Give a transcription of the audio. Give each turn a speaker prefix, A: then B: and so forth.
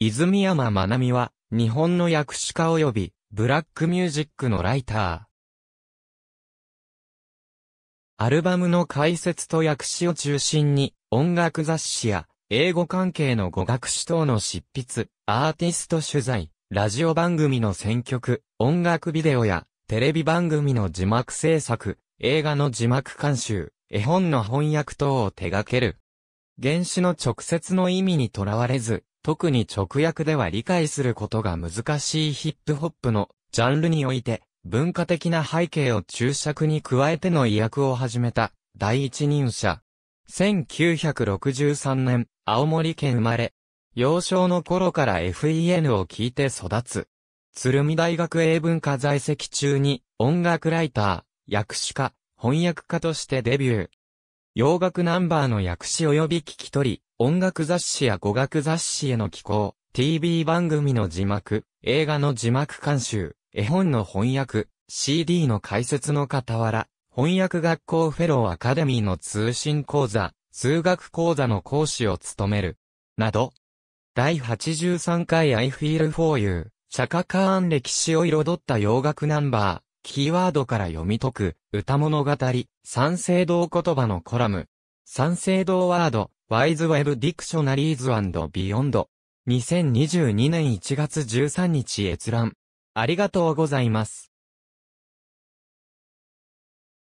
A: 泉山学美
B: は、日本の訳詞家及び、ブラックミュージックのライター。アルバムの解説と訳詞を中心に、音楽雑誌や、英語関係の語学誌等の執筆、アーティスト取材、ラジオ番組の選曲、音楽ビデオや、テレビ番組の字幕制作、映画の字幕監修、絵本の翻訳等を手掛ける。原始の直接の意味にとらわれず、特に直訳では理解することが難しいヒップホップのジャンルにおいて、文化的な背景を注釈に加えての意訳を始めた第一人者。1963年、青森県生まれ。幼少の頃から FEN を聞いて育つ。鶴見大学英文化在籍中に音楽ライター、訳詞家、翻訳家としてデビュー。洋楽ナンバーの訳詞及び聞き取り、音楽雑誌や語学雑誌への寄稿、TV 番組の字幕、映画の字幕監修、絵本の翻訳、CD の解説の傍ら、翻訳学校フェローアカデミーの通信講座、数学講座の講師を務める。など、第83回 I Feel For You、釈迦カーン歴史を彩った洋楽ナンバー、キーワードから読み解く、歌物語、三省堂言葉のコラム。三省堂ワード、ワイズウェブディクショナリーズビヨンド。2022年1月13日閲覧。ありがとうございます。